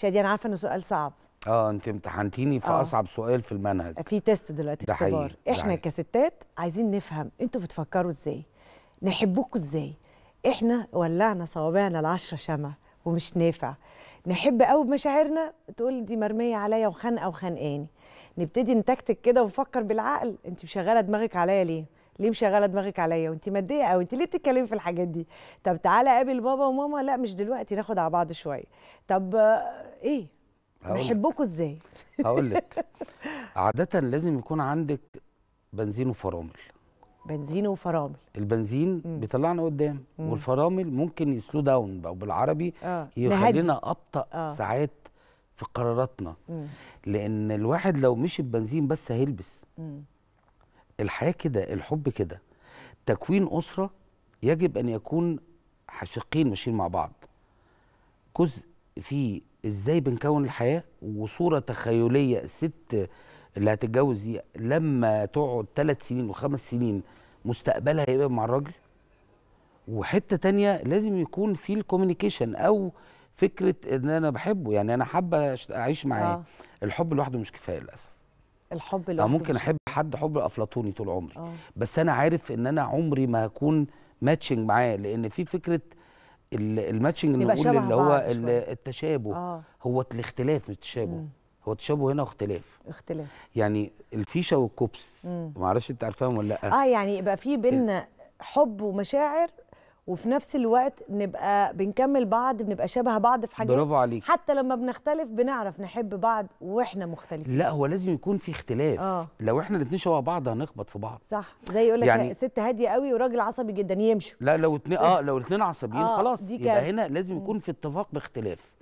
شادي انا عارفه انه سؤال صعب اه انت امتحنتيني في آه. اصعب سؤال في المنهج في تيست دلوقتي ده حقيقي احنا ده كستات عايزين نفهم انتوا بتفكروا ازاي نحبكوا ازاي احنا ولعنا صوابعنا العشره شمع ومش نافع نحب قوي بمشاعرنا تقول دي مرميه عليا وخانقه وخانقاني نبتدي نتكتك كده ونفكر بالعقل انت مشغله دماغك عليا ليه ليه مشغله دماغك عليا وانت ماديه قوي انت ليه بتتكلمي في الحاجات دي طب تعالى قابل بابا وماما لا مش دلوقتي ناخد على بعض شويه طب ايه بيحبوكوا ازاي هقول لك عاده لازم يكون عندك بنزين وفرامل بنزين وفرامل البنزين مم. بيطلعنا قدام مم. والفرامل ممكن يسلو داون بقى بالعربي آه. يخلينا ابطا آه. ساعات في قراراتنا مم. لان الواحد لو مشي ببنزين بس هيلبس مم. الحياه كده الحب كده تكوين اسره يجب ان يكون عاشقين ماشيين مع بعض جزء في ازاي بنكون الحياه وصوره تخيليه الست اللي هتتجوز دي لما تقعد ثلاث سنين وخمس سنين مستقبلها هيبقى مع الراجل وحته تانية لازم يكون في الكوميونيكيشن او فكره ان انا بحبه يعني انا حابه اعيش معاه آه. الحب لوحده مش كفايه للاسف الحب لوحده ممكن احب حد حب افلاطوني طول عمري آه. بس انا عارف ان انا عمري ما هكون ماتشنج معاه لان في فكره الماتشنج نقول اللي هو التشابه آه. هو الاختلاف مش التشابه مم. هو تشابه هنا واختلاف اختلاف يعني الفيشه والكوبس معرفش انت عارفاهم ولا لا اه يعني يبقى في بينا إيه. حب ومشاعر وفي نفس الوقت نبقى بنكمل بعض بنبقى شبه بعض في حاجات برافو عليك حتى لما بنختلف بنعرف نحب بعض واحنا مختلفين لا هو لازم يكون في اختلاف آه. لو احنا الاثنين شبه بعض هنخبط في بعض صح زي يقول لك يعني ست هاديه قوي وراجل عصبي جدا يمشوا لا لو اتنين اه لو الاثنين عصبيين آه. خلاص يبقى هنا لازم يكون في اتفاق باختلاف